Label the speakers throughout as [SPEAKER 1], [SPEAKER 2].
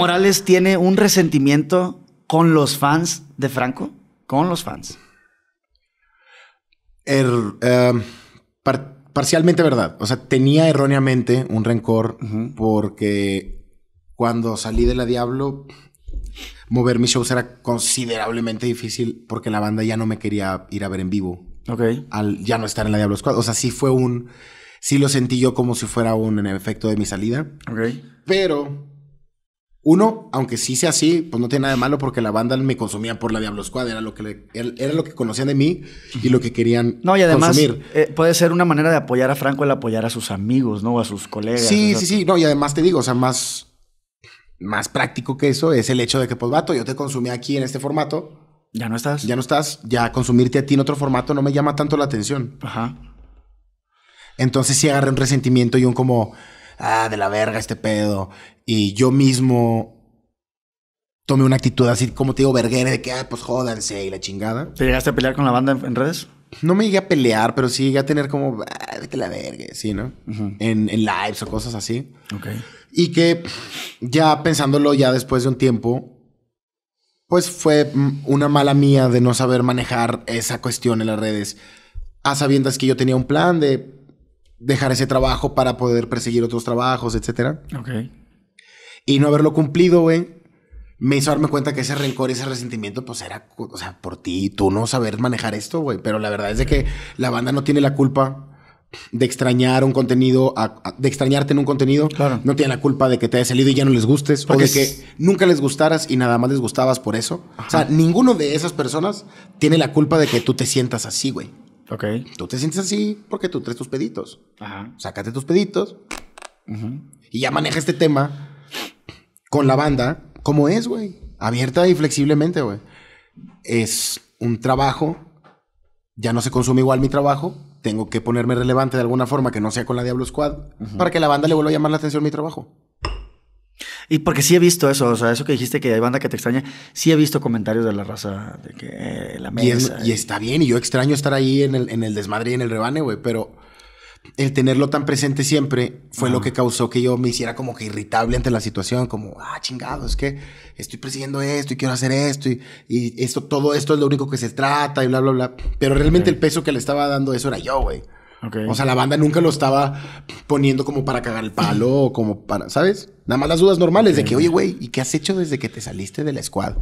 [SPEAKER 1] Morales tiene un resentimiento con los fans de Franco, con los fans. Er, eh, parcialmente verdad.
[SPEAKER 2] O sea, tenía erróneamente un rencor porque cuando salí de la Diablo, mover mis shows era considerablemente difícil porque la banda ya no me quería ir a ver en vivo. Ok. Al ya no estar en la Diablo Squad. O sea, sí fue un. Sí lo sentí yo como si fuera un efecto de mi salida. Pero uno, aunque sí sea así, pues no tiene nada de malo porque la banda me consumía por la Diablo Squad, era lo que, era
[SPEAKER 1] lo que conocían de mí y lo que querían consumir. no, y además, eh, puede ser una manera de apoyar a Franco el apoyar a sus amigos, ¿no? A sus colegas. Sí, sí, sí, no, y además te digo, o sea, más, más
[SPEAKER 2] práctico que eso es el hecho de que, pues, vato, yo te consumí aquí en este formato. Ya no estás. Ya no estás, ya consumirte a ti en otro formato no me llama tanto la atención. Ajá. Entonces sí agarré un resentimiento y un como ah, de la verga este pedo. Y yo mismo tomé una actitud así, como te digo, verguera, de que, ah, pues jódanse y la chingada. ¿Te llegaste a pelear con la banda en, redes? No me llegué a pelear, pero sí llegué a tener como, ah, de que la verga, sí, ¿no? en, en, lives o cosas así. Ok. Y que ya pensándolo ya después de un tiempo, pues fue una mala mía de no saber manejar esa cuestión en las redes. A sabiendas que yo tenía un plan de dejar ese trabajo para poder perseguir otros trabajos, etcétera. Ok. Y no haberlo cumplido, güey, me hizo darme cuenta que ese rencor, ese resentimiento, pues era, o sea, por ti, tú no saber manejar esto, güey. Pero la verdad es de que la banda no tiene la culpa de extrañar un contenido, de extrañarte en un contenido. No tiene la culpa de que te haya salido y ya no les gustes, o de que nunca les gustaras y nada más les gustabas por eso. O sea, ninguno de esas personas tiene la culpa de que tú te sientas así, güey. Ok. Tú te sientes así porque tú traes tus peditos. Ajá. Sácate tus peditos. Y ya maneja este tema con la banda como es, güey. Abierta y flexiblemente, güey. Es un trabajo. Ya no se consume igual mi trabajo. Tengo que ponerme relevante de alguna forma que no sea con
[SPEAKER 1] la Diablo Squad
[SPEAKER 2] para que la banda le vuelva a llamar la atención mi trabajo.
[SPEAKER 1] Y porque sí he visto eso, o sea, eso que dijiste que hay banda que te extraña, sí he visto comentarios de la raza de que eh, la mesa. Y,
[SPEAKER 2] está bien, y yo extraño estar ahí en el, en el desmadre y en el rebane, güey, pero el tenerlo tan presente siempre fue lo que causó que yo me hiciera como que irritable ante la situación, como, ah, chingado, es que estoy presidiendo esto y quiero hacer esto y, y esto, todo esto es lo único que se trata y bla, bla, bla. Pero realmente el peso que le estaba dando eso era yo, güey. O sea, la banda nunca lo estaba poniendo como para cagar el palo o como para, ¿sabes? Nada más las dudas normales de que, oye, güey, ¿y qué has hecho desde que te saliste de la squad?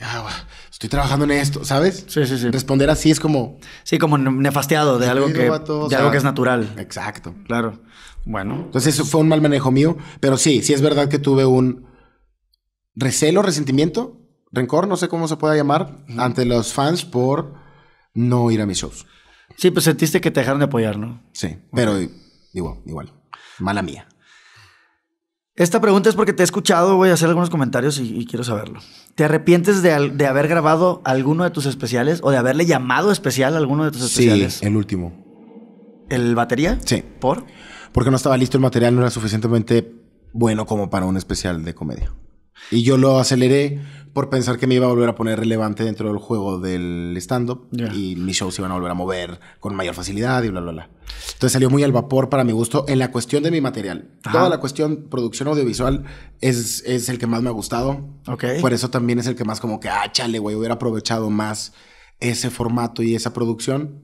[SPEAKER 2] Ah, estoy trabajando en esto, ¿sabes? Sí, sí, sí. Responder así es como... Sí, como nefasteado de algo, que, algo que es natural. Exacto. Claro. Bueno. Entonces eso fue un mal manejo mío, pero sí, sí es verdad que tuve un recelo, resentimiento, rencor, no sé cómo se pueda llamar, ante los fans por no ir a mis shows.
[SPEAKER 1] Sí, pues sentiste que te dejaron de apoyar, ¿no? Sí, pero digo, igual. Mala mía. Esta pregunta es porque te he escuchado, voy a hacer algunos comentarios y, quiero saberlo. ¿Te arrepientes de, haber grabado alguno de tus especiales o de haberle llamado especial a alguno de tus especiales? Sí, el último. ¿El batería? Sí. ¿Por?
[SPEAKER 2] Porque no estaba listo el material, no era suficientemente bueno como para un especial de comedia. Y yo lo aceleré por pensar que me iba a volver a poner relevante dentro del juego del stand-up y mis shows se iban a volver a mover con mayor facilidad y bla, bla, bla. Entonces salió muy al vapor para mi gusto en la cuestión de mi material. Toda la cuestión producción audiovisual es, es el que más me ha gustado. Okay. Por eso también es el que más como que, ah, chale, güey, hubiera aprovechado más ese formato y esa producción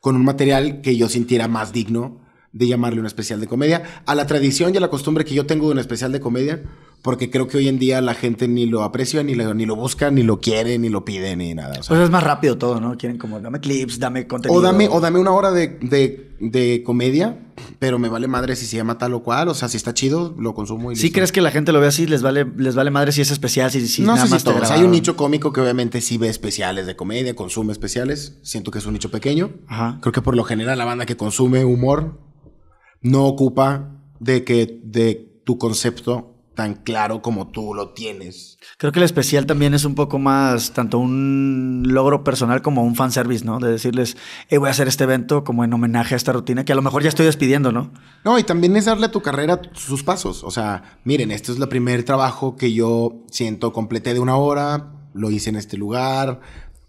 [SPEAKER 2] con un material que yo sintiera más digno de llamarle un especial de comedia. A la tradición y a la costumbre que yo tengo de un especial de comedia, porque creo que hoy en día la gente ni lo aprecia, ni lo, ni lo busca, ni lo quiere, ni lo pide, ni nada. O sea,
[SPEAKER 1] pues es más rápido todo, ¿no? Quieren como, dame clips, dame contenido. O dame, o dame una hora de, de, de comedia,
[SPEAKER 2] pero me vale madre si se llama tal o cual. O sea, si está chido, lo consumo y ¿Sí
[SPEAKER 1] crees que la gente lo ve así? ¿Les vale, les vale madre si es especial? Si, no nada sé más Hay un nicho
[SPEAKER 2] cómico que obviamente sí ve especiales de comedia, consume especiales. Siento que es un nicho pequeño. Ajá. Creo que por lo general la banda que consume humor no ocupa de que de tu concepto tan claro como tú lo tienes.
[SPEAKER 1] Creo que el especial también es un poco más tanto un logro personal como un fanservice, ¿no? De decirles, eh, voy a hacer este evento como en homenaje a esta rutina que a lo mejor ya estoy despidiendo, ¿no? No, y también es darle a tu carrera sus pasos. O sea, miren, este es el primer
[SPEAKER 2] trabajo que yo siento completé de una hora, lo hice en este lugar,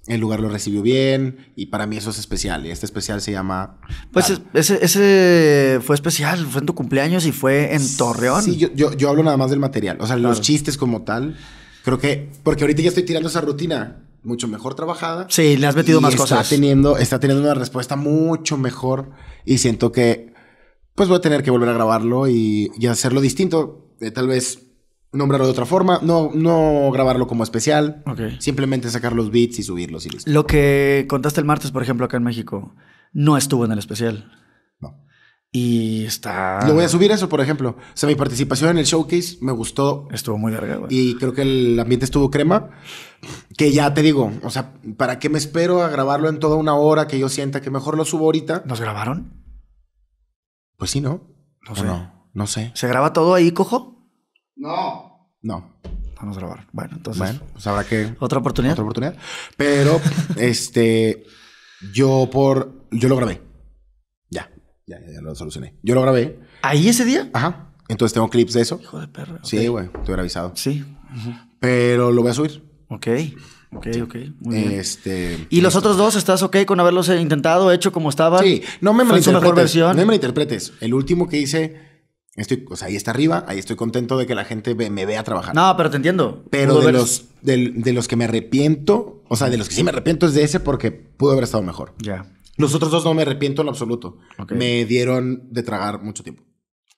[SPEAKER 2] el lugar lo recibió bien y para mí eso es especial. Y este especial se llama... Pues ese, fue especial, fue en tu cumpleaños y fue en Torreón. Sí, yo, hablo nada más del material, o sea, los chistes como tal. Creo que, porque ahorita ya estoy tirando esa rutina mucho mejor trabajada. Sí, le has metido más cosas. Teniendo, está teniendo una respuesta mucho mejor y siento que pues voy a tener que volver a grabarlo y, hacerlo distinto. Eh, tal vez nombrarlo de otra forma, no, no grabarlo como especial, simplemente sacar los beats y subirlos y listo.
[SPEAKER 1] Lo que contaste el martes, por ejemplo, acá en México, no estuvo en el especial. No. Y está. Lo voy a subir eso, por ejemplo. O sea, mi participación en el showcase me gustó. Estuvo
[SPEAKER 2] muy larga, güey. Y creo que el ambiente estuvo crema. Que ya te digo, o sea, ¿para qué me espero a grabarlo en toda una hora que yo sienta que mejor lo subo ahorita? ¿Nos grabaron?
[SPEAKER 1] Pues sí, ¿no? No sé. No? no sé. ¿Se graba todo ahí, cojo? No. No. Vamos a grabar. Bueno, entonces. Bueno, pues habrá que. Otra oportunidad. Otra oportunidad. Pero,
[SPEAKER 2] este. Yo por. Yo lo grabé. Ya. Ya, ya lo solucioné. Yo lo grabé. ¿Ahí ese día? Ajá. Entonces tengo clips de eso. Hijo de perro. Sí, güey. Te hubiera avisado.
[SPEAKER 1] Sí. Pero lo voy a subir. Ok. Ok, ok.
[SPEAKER 2] Muy este,
[SPEAKER 1] ¿Y los este. otros dos estás ok con haberlos eh, intentado, hecho como estaba? Sí, no me malinterpretes. No me
[SPEAKER 2] malinterpretes. El último que hice Estoy, o sea, ahí está arriba, ahí estoy contento de que la gente me vea trabajar.
[SPEAKER 1] No, pero te entiendo. Pero de los,
[SPEAKER 2] los que me arrepiento, o sea, de los que sí me arrepiento es de ese porque pudo haber estado mejor. Ya. Los otros dos no me arrepiento en absoluto. Me dieron de tragar mucho tiempo.